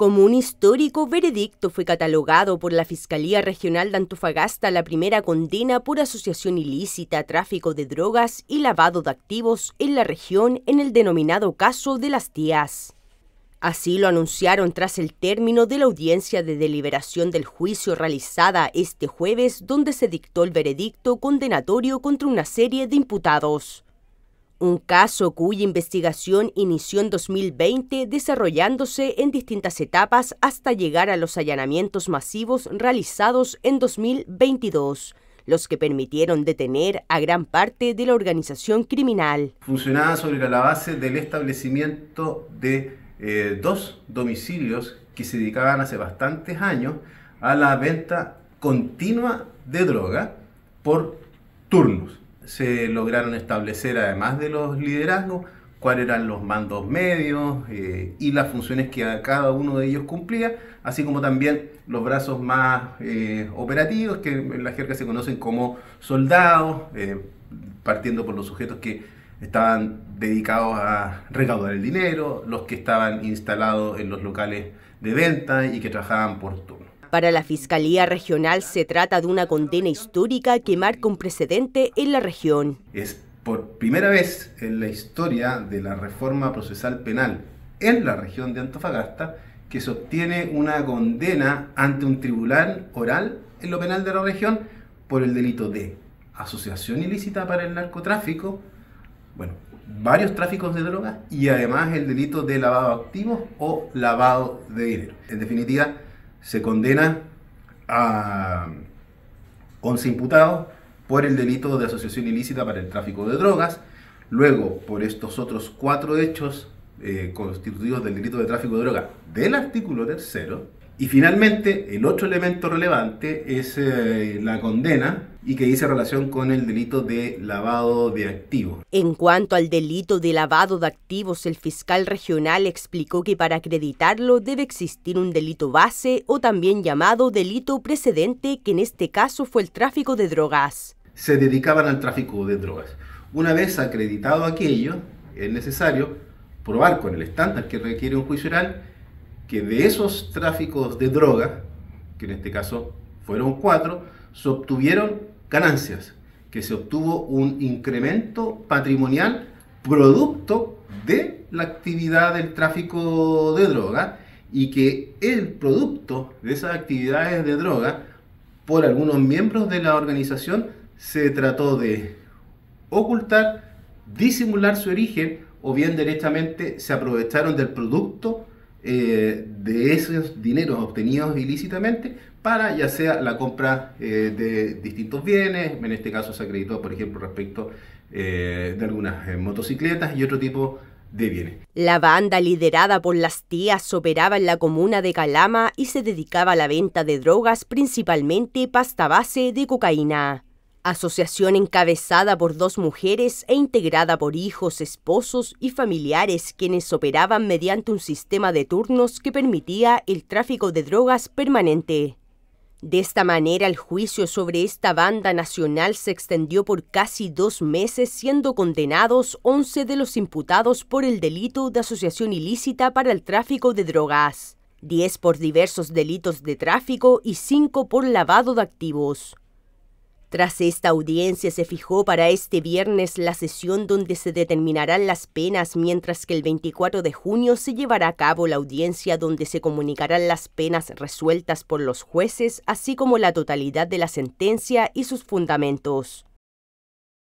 Como un histórico veredicto fue catalogado por la Fiscalía Regional de Antofagasta la primera condena por asociación ilícita, tráfico de drogas y lavado de activos en la región en el denominado caso de las tías. Así lo anunciaron tras el término de la audiencia de deliberación del juicio realizada este jueves, donde se dictó el veredicto condenatorio contra una serie de imputados un caso cuya investigación inició en 2020 desarrollándose en distintas etapas hasta llegar a los allanamientos masivos realizados en 2022, los que permitieron detener a gran parte de la organización criminal. Funcionaba sobre la base del establecimiento de eh, dos domicilios que se dedicaban hace bastantes años a la venta continua de droga por turnos se lograron establecer, además de los liderazgos, cuáles eran los mandos medios eh, y las funciones que cada uno de ellos cumplía, así como también los brazos más eh, operativos, que en la jerga se conocen como soldados, eh, partiendo por los sujetos que estaban dedicados a recaudar el dinero, los que estaban instalados en los locales de venta y que trabajaban por turno. Para la Fiscalía Regional se trata de una condena histórica que marca un precedente en la región. Es por primera vez en la historia de la reforma procesal penal en la región de Antofagasta que se obtiene una condena ante un tribunal oral en lo penal de la región por el delito de asociación ilícita para el narcotráfico, bueno, varios tráficos de drogas y además el delito de lavado de activos o lavado de dinero. En definitiva, se condena a 11 imputados por el delito de asociación ilícita para el tráfico de drogas. Luego, por estos otros cuatro hechos eh, constituidos del delito de tráfico de drogas del artículo tercero, y finalmente, el otro elemento relevante es eh, la condena y que dice relación con el delito de lavado de activos. En cuanto al delito de lavado de activos, el fiscal regional explicó que para acreditarlo debe existir un delito base o también llamado delito precedente, que en este caso fue el tráfico de drogas. Se dedicaban al tráfico de drogas. Una vez acreditado aquello, es necesario probar con el estándar que requiere un juicio oral que de esos tráficos de droga, que en este caso fueron cuatro, se obtuvieron ganancias, que se obtuvo un incremento patrimonial producto de la actividad del tráfico de droga y que el producto de esas actividades de droga por algunos miembros de la organización se trató de ocultar, disimular su origen o bien directamente se aprovecharon del producto eh, de esos dineros obtenidos ilícitamente para ya sea la compra eh, de distintos bienes, en este caso se acreditó, por ejemplo, respecto eh, de algunas motocicletas y otro tipo de bienes. La banda liderada por las tías operaba en la comuna de Calama y se dedicaba a la venta de drogas, principalmente pasta base de cocaína asociación encabezada por dos mujeres e integrada por hijos, esposos y familiares quienes operaban mediante un sistema de turnos que permitía el tráfico de drogas permanente. De esta manera el juicio sobre esta banda nacional se extendió por casi dos meses siendo condenados 11 de los imputados por el delito de asociación ilícita para el tráfico de drogas, 10 por diversos delitos de tráfico y 5 por lavado de activos. Tras esta audiencia se fijó para este viernes la sesión donde se determinarán las penas, mientras que el 24 de junio se llevará a cabo la audiencia donde se comunicarán las penas resueltas por los jueces, así como la totalidad de la sentencia y sus fundamentos.